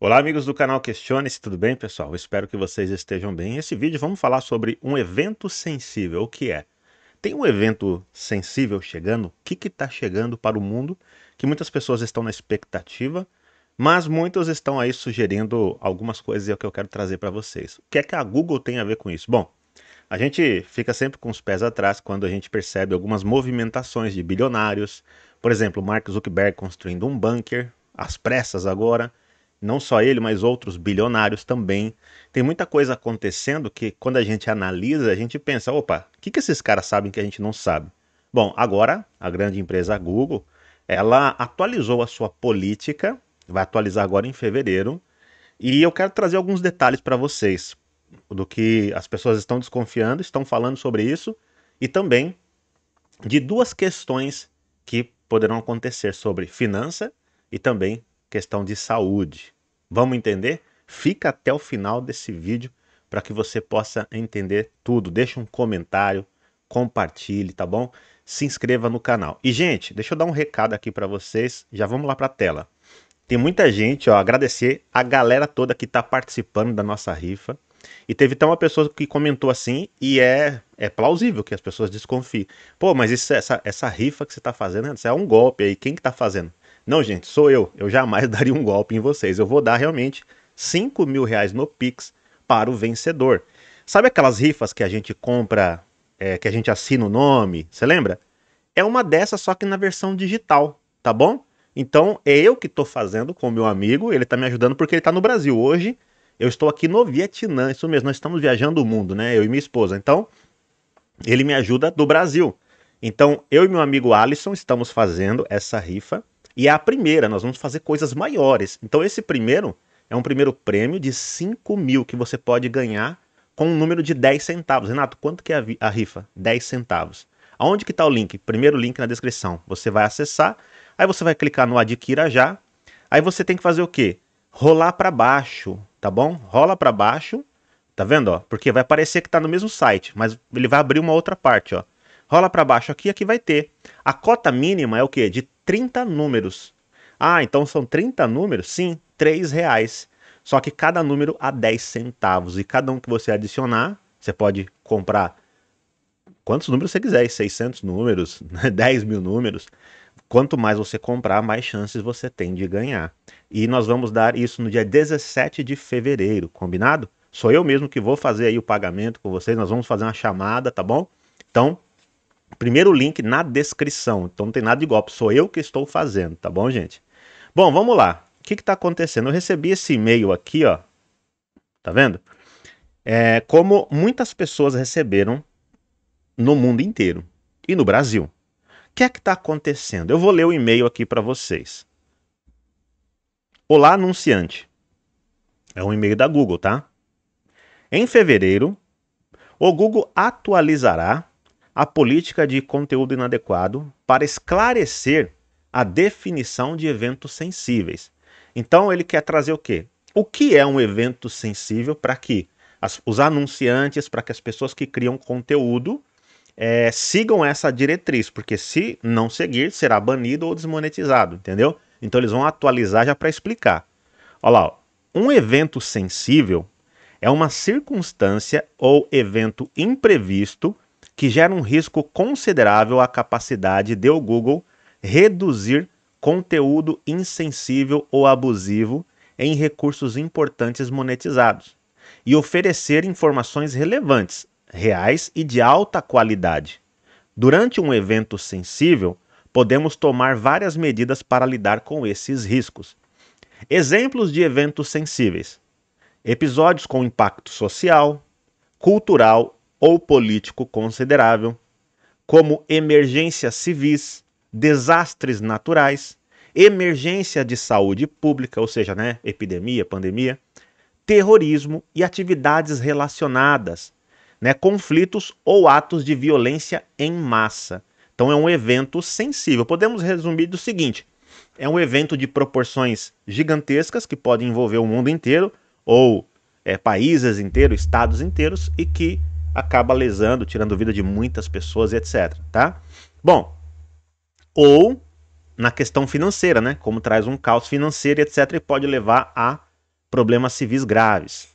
Olá, amigos do canal Questione-se, tudo bem, pessoal? Espero que vocês estejam bem. Nesse vídeo vamos falar sobre um evento sensível. O que é? Tem um evento sensível chegando? O que está chegando para o mundo? Que muitas pessoas estão na expectativa, mas muitos estão aí sugerindo algumas coisas e é o que eu quero trazer para vocês. O que é que a Google tem a ver com isso? Bom, a gente fica sempre com os pés atrás quando a gente percebe algumas movimentações de bilionários. Por exemplo, Mark Zuckerberg construindo um bunker, às pressas agora não só ele, mas outros bilionários também. Tem muita coisa acontecendo que quando a gente analisa, a gente pensa, opa, o que, que esses caras sabem que a gente não sabe? Bom, agora a grande empresa Google, ela atualizou a sua política, vai atualizar agora em fevereiro, e eu quero trazer alguns detalhes para vocês do que as pessoas estão desconfiando, estão falando sobre isso, e também de duas questões que poderão acontecer sobre finança e também questão de saúde. Vamos entender? Fica até o final desse vídeo para que você possa entender tudo. Deixa um comentário, compartilhe, tá bom? Se inscreva no canal. E gente, deixa eu dar um recado aqui para vocês. Já vamos lá para a tela. Tem muita gente, ó, agradecer a galera toda que está participando da nossa rifa. E teve até uma pessoa que comentou assim, e é, é plausível que as pessoas desconfiem. Pô, mas isso, essa, essa rifa que você está fazendo, né, isso é um golpe aí, quem que está fazendo? Não, gente, sou eu. Eu jamais daria um golpe em vocês. Eu vou dar realmente 5 mil reais no Pix para o vencedor. Sabe aquelas rifas que a gente compra, é, que a gente assina o nome? Você lembra? É uma dessas, só que na versão digital, tá bom? Então é eu que estou fazendo com o meu amigo, ele está me ajudando porque ele está no Brasil. Hoje eu estou aqui no Vietnã, isso mesmo, nós estamos viajando o mundo, né? Eu e minha esposa. Então ele me ajuda do Brasil. Então eu e meu amigo Alisson estamos fazendo essa rifa e é a primeira, nós vamos fazer coisas maiores. Então esse primeiro é um primeiro prêmio de 5 mil que você pode ganhar com um número de 10 centavos. Renato, quanto que é a, rifa? 10 centavos. Aonde que está o link? Primeiro link na descrição. Você vai acessar, aí você vai clicar no adquira já. Aí você tem que fazer o quê? Rolar para baixo, tá bom? Rola para baixo, tá vendo? Ó? Porque vai parecer que está no mesmo site, mas ele vai abrir uma outra parte, ó. Rola para baixo aqui, aqui vai ter. A cota mínima é o quê? De 30 números. Ah, então são 30 números? Sim, 3 reais. Só que cada número a 10 centavos. E cada um que você adicionar, você pode comprar quantos números você quiser, 600 números, 10 né, mil números. Quanto mais você comprar, mais chances você tem de ganhar. E nós vamos dar isso no dia 17 de fevereiro, combinado? Sou eu mesmo que vou fazer aí o pagamento com vocês, nós vamos fazer uma chamada, tá bom? Então, Primeiro link na descrição. Então não tem nada de golpe, sou eu que estou fazendo, tá bom, gente? Bom, vamos lá. O que está acontecendo? Eu recebi esse e-mail aqui, ó. Tá vendo? É, como muitas pessoas receberam no mundo inteiro e no Brasil. O que é que está acontecendo? Eu vou ler o e-mail aqui para vocês. Olá, anunciante. É um e-mail da Google, tá? Em fevereiro, o Google atualizará a política de conteúdo inadequado para esclarecer a definição de eventos sensíveis. Então ele quer trazer o quê? O que é um evento sensível para que as, os anunciantes, para que as pessoas que criam conteúdo é, sigam essa diretriz, porque se não seguir, será banido ou desmonetizado, entendeu? Então eles vão atualizar já para explicar. Olha lá, ó. um evento sensível é uma circunstância ou evento imprevisto que gera um risco considerável à capacidade de o Google reduzir conteúdo insensível ou abusivo em recursos importantes monetizados e oferecer informações relevantes, reais e de alta qualidade. Durante um evento sensível, podemos tomar várias medidas para lidar com esses riscos. Exemplos de eventos sensíveis: episódios com impacto social, cultural ou político considerável, como emergências civis, desastres naturais, emergência de saúde pública, ou seja, né, epidemia, pandemia, terrorismo e atividades relacionadas, né, conflitos ou atos de violência em massa. Então é um evento sensível. Podemos resumir do seguinte: é um evento de proporções gigantescas que pode envolver o mundo inteiro ou é, países inteiros, estados inteiros e que acaba lesando, tirando vida de muitas pessoas, etc. Tá? Bom, ou na questão financeira, né? Como traz um caos financeiro, etc., e pode levar a problemas civis graves.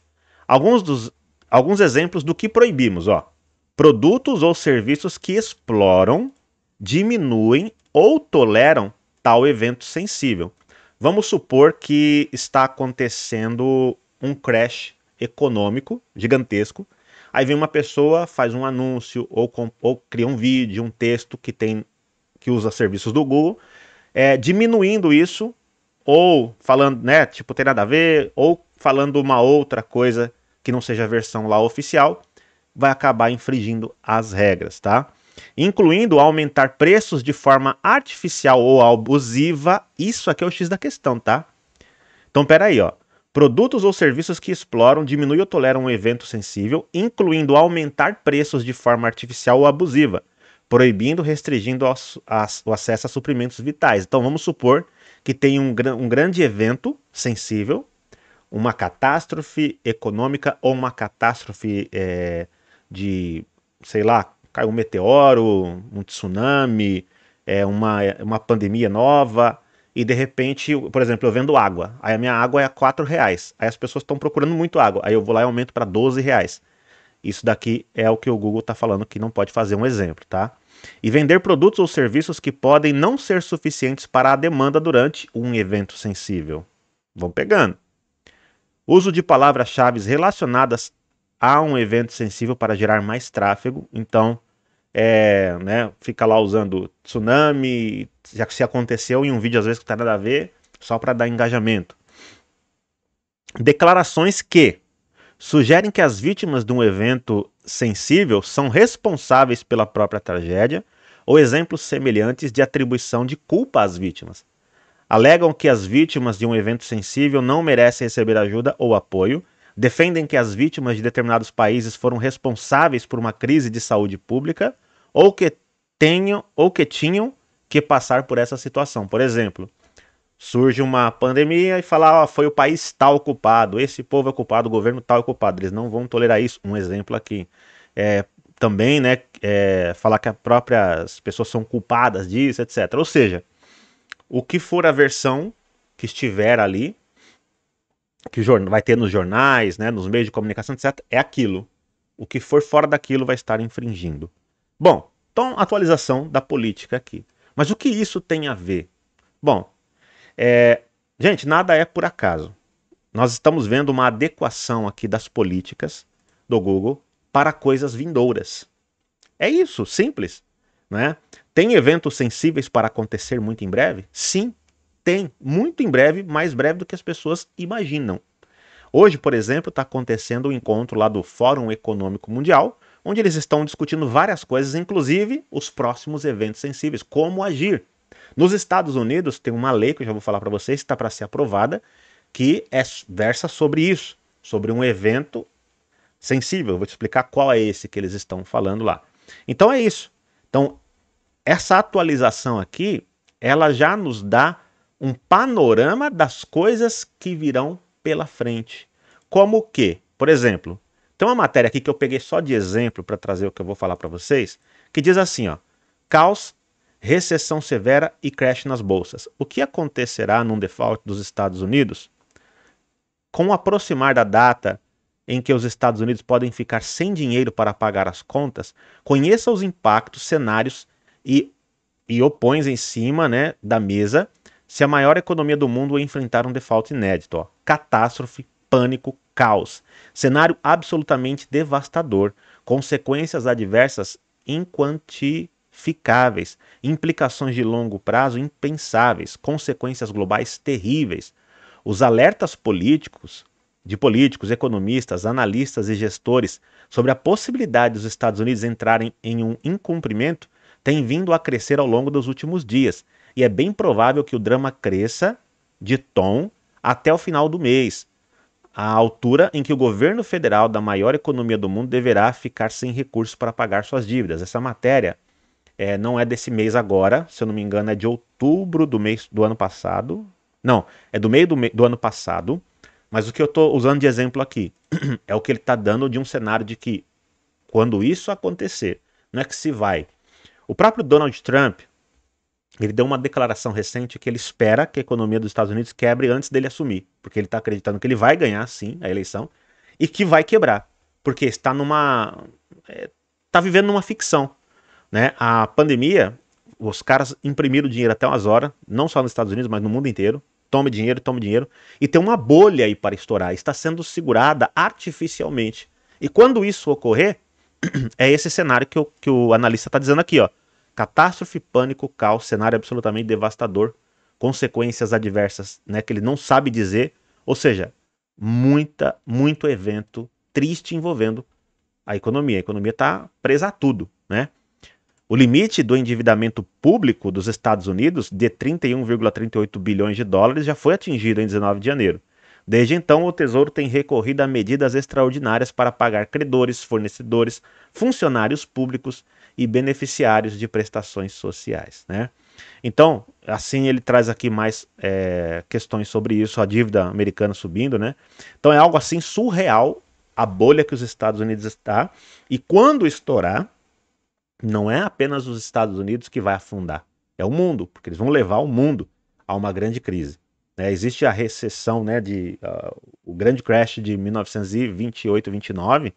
Alguns, dos, alguns exemplos do que proibimos, ó. Produtos ou serviços que exploram, diminuem ou toleram tal evento sensível. Vamos supor que está acontecendo um crash econômico gigantesco Aí vem uma pessoa, faz um anúncio ou, ou cria um vídeo, um texto que tem que usa serviços do Google, é, diminuindo isso ou falando, né, tipo, tem nada a ver, ou falando uma outra coisa que não seja a versão lá oficial, vai acabar infringindo as regras, tá? Incluindo aumentar preços de forma artificial ou abusiva, isso aqui é o X da questão, tá? Então, peraí, ó. Produtos ou serviços que exploram, diminuem ou toleram um evento sensível, incluindo aumentar preços de forma artificial ou abusiva, proibindo, restringindo o acesso a suprimentos vitais. Então vamos supor que tem um, um grande evento sensível, uma catástrofe econômica ou uma catástrofe é, de, sei lá, caiu um meteoro, um tsunami, é, uma, é, uma pandemia nova, e de repente, por exemplo, eu vendo água, aí a minha água é a 4 reais, aí as pessoas estão procurando muito água, aí eu vou lá e aumento para 12 reais. Isso daqui é o que o Google está falando que não pode fazer um exemplo, tá? E vender produtos ou serviços que podem não ser suficientes para a demanda durante um evento sensível. Vão pegando. Uso de palavras-chave relacionadas a um evento sensível para gerar mais tráfego. Então, é, né, fica lá usando tsunami, já que se aconteceu em um vídeo às vezes que não tem nada a ver, só para dar engajamento. Declarações que sugerem que as vítimas de um evento sensível são responsáveis pela própria tragédia ou exemplos semelhantes de atribuição de culpa às vítimas. Alegam que as vítimas de um evento sensível não merecem receber ajuda ou apoio defendem que as vítimas de determinados países foram responsáveis por uma crise de saúde pública ou que tenham ou que tinham que passar por essa situação. Por exemplo, surge uma pandemia e falar, ah, foi o país tal culpado, esse povo é culpado, o governo tal é culpado. Eles não vão tolerar isso. Um exemplo aqui. É, também, né, é, falar que as próprias pessoas são culpadas disso, etc. Ou seja, o que for a versão que estiver ali, que vai ter nos jornais, né, nos meios de comunicação, etc., é aquilo. O que for fora daquilo vai estar infringindo. Bom, então atualização da política aqui. Mas o que isso tem a ver? Bom, é, gente, nada é por acaso. Nós estamos vendo uma adequação aqui das políticas do Google para coisas vindouras. É isso, simples. Né? Tem eventos sensíveis para acontecer muito em breve? Sim, tem muito em breve, mais breve do que as pessoas imaginam. Hoje, por exemplo, está acontecendo o um encontro lá do Fórum Econômico Mundial, onde eles estão discutindo várias coisas, inclusive os próximos eventos sensíveis, como agir. Nos Estados Unidos tem uma lei que eu já vou falar para vocês, está para ser aprovada, que é, versa sobre isso, sobre um evento sensível. Eu vou te explicar qual é esse que eles estão falando lá. Então é isso. Então, essa atualização aqui, ela já nos dá um panorama das coisas que virão pela frente. Como que, por exemplo, tem uma matéria aqui que eu peguei só de exemplo para trazer o que eu vou falar para vocês, que diz assim, ó: caos, recessão severa e crash nas bolsas. O que acontecerá num default dos Estados Unidos? Com o aproximar da data em que os Estados Unidos podem ficar sem dinheiro para pagar as contas, conheça os impactos, cenários e, e opões em cima né, da mesa se a maior economia do mundo enfrentar um default inédito. Ó. Catástrofe, pânico, caos. Cenário absolutamente devastador, consequências adversas inquantificáveis, implicações de longo prazo impensáveis, consequências globais terríveis. Os alertas políticos de políticos, economistas, analistas e gestores sobre a possibilidade dos Estados Unidos entrarem em um incumprimento têm vindo a crescer ao longo dos últimos dias e é bem provável que o drama cresça de tom até o final do mês, a altura em que o governo federal da maior economia do mundo deverá ficar sem recursos para pagar suas dívidas. Essa matéria é, não é desse mês agora, se eu não me engano, é de outubro do mês do ano passado. Não, é do meio do, me do ano passado. Mas o que eu estou usando de exemplo aqui é o que ele está dando de um cenário de que, quando isso acontecer, não é que se vai. O próprio Donald Trump ele deu uma declaração recente que ele espera que a economia dos Estados Unidos quebre antes dele assumir, porque ele está acreditando que ele vai ganhar sim a eleição e que vai quebrar, porque está numa está é, tá vivendo numa ficção, né? A pandemia, os caras imprimiram dinheiro até umas horas, não só nos Estados Unidos, mas no mundo inteiro. Tome dinheiro, tome dinheiro e tem uma bolha aí para estourar, está sendo segurada artificialmente. E quando isso ocorrer, é esse cenário que, o que o analista está dizendo aqui, ó Catástrofe, pânico, caos, cenário absolutamente devastador, consequências adversas, né, que ele não sabe dizer, ou seja, muita, muito evento triste envolvendo a economia. A economia está presa a tudo, né? O limite do endividamento público dos Estados Unidos de 31,38 bilhões de dólares já foi atingido em 19 de janeiro. Desde então, o Tesouro tem recorrido a medidas extraordinárias para pagar credores, fornecedores, funcionários públicos e beneficiários de prestações sociais. Né? Então, assim ele traz aqui mais é, questões sobre isso, a dívida americana subindo, né? Então é algo assim surreal a bolha que os Estados Unidos está, e quando estourar, não é apenas os Estados Unidos que vai afundar, é o mundo, porque eles vão levar o mundo a uma grande crise. É, existe a recessão, né, de uh, o grande crash de 1928, 29,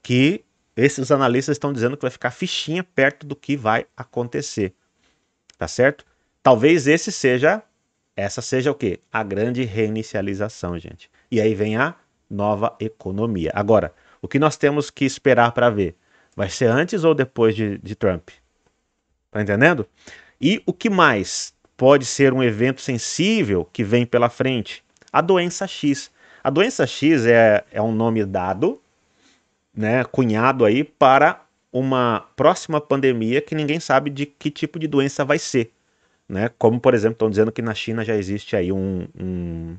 que esses analistas estão dizendo que vai ficar fichinha perto do que vai acontecer. Tá certo? Talvez esse seja essa seja o quê? A grande reinicialização, gente. E aí vem a nova economia. Agora, o que nós temos que esperar para ver? Vai ser antes ou depois de, de Trump? Tá entendendo? E o que mais pode ser um evento sensível que vem pela frente? A doença X. A doença X é, é um nome dado né, cunhado aí para uma próxima pandemia que ninguém sabe de que tipo de doença vai ser. Né? Como, por exemplo, estão dizendo que na China já existe aí um, um,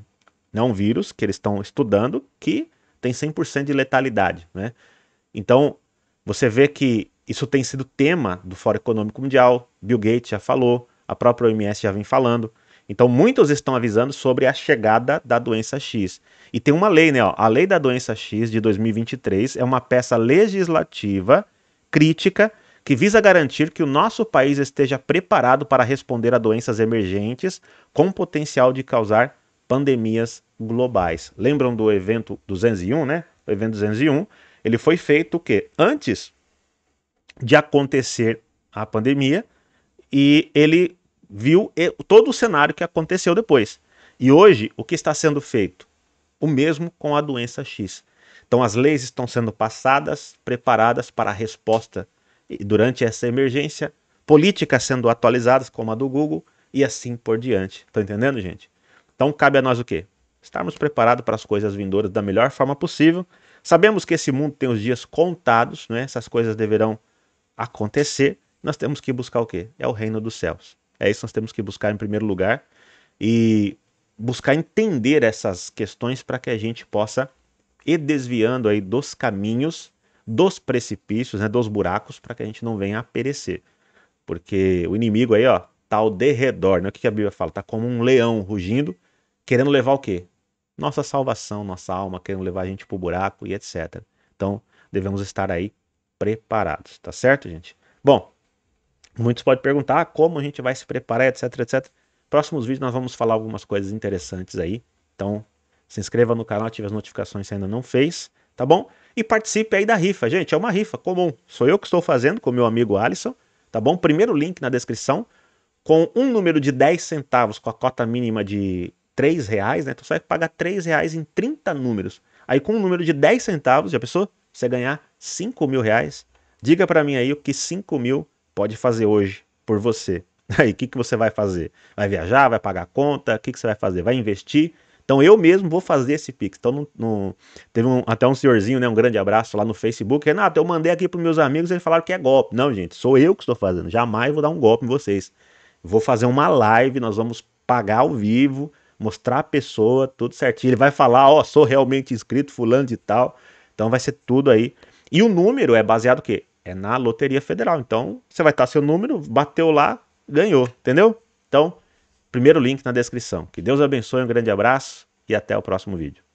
não né, um vírus que eles estão estudando que tem 100% de letalidade. Né? Então, você vê que isso tem sido tema do Fórum Econômico Mundial, Bill Gates já falou, a própria OMS já vem falando. Então, muitos estão avisando sobre a chegada da doença X. E tem uma lei, né? Ó, a Lei da Doença X de 2023 é uma peça legislativa crítica que visa garantir que o nosso país esteja preparado para responder a doenças emergentes com potencial de causar pandemias globais. Lembram do evento 201, né? O evento 201, ele foi feito o quê? Antes de acontecer a pandemia e ele viu todo o cenário que aconteceu depois. E hoje, o que está sendo feito? O mesmo com a doença X. Então, as leis estão sendo passadas, preparadas para a resposta durante essa emergência, políticas sendo atualizadas, como a do Google, e assim por diante. Tá entendendo, gente? Então, cabe a nós o quê? Estarmos preparados para as coisas vindouras da melhor forma possível. Sabemos que esse mundo tem os dias contados, né? essas coisas deverão acontecer. Nós temos que buscar o quê? É o reino dos céus. É isso que nós temos que buscar em primeiro lugar e buscar entender essas questões para que a gente possa ir desviando aí dos caminhos, dos precipícios, né, dos buracos, para que a gente não venha a perecer. Porque o inimigo aí, ó, tá ao derredor, né? O que a Bíblia fala? Tá como um leão rugindo, querendo levar o quê? Nossa salvação, nossa alma, querendo levar a gente pro buraco e etc. Então, devemos estar aí preparados, tá certo, gente? Bom, Muitos podem perguntar como a gente vai se preparar, etc, etc. Próximos vídeos nós vamos falar algumas coisas interessantes aí. Então, se inscreva no canal, ative as notificações se ainda não fez, tá bom? E participe aí da rifa, gente. É uma rifa comum. Sou eu que estou fazendo com meu amigo Alisson, tá bom? Primeiro link na descrição com um número de 10 centavos com a cota mínima de 3 reais, né? Então você vai pagar 3 reais em 30 números. Aí com um número de 10 centavos, já pensou? Você ganhar 5 mil reais. Diga para mim aí o que 5 mil pode fazer hoje por você. Aí, o que, que você vai fazer? Vai viajar? Vai pagar a conta? O que, que você vai fazer? Vai investir? Então, eu mesmo vou fazer esse Pix. Então, não, teve um, até um senhorzinho, né? Um grande abraço lá no Facebook. Renato, eu mandei aqui para meus amigos, eles falaram que é golpe. Não, gente, sou eu que estou fazendo. Jamais vou dar um golpe em vocês. Vou fazer uma live, nós vamos pagar ao vivo, mostrar a pessoa, tudo certinho. Ele vai falar, ó, oh, sou realmente inscrito, fulano de tal. Então vai ser tudo aí. E o número é baseado o quê? É na Loteria Federal. Então, você vai estar seu número, bateu lá, ganhou, entendeu? Então, primeiro link na descrição. Que Deus abençoe, um grande abraço e até o próximo vídeo.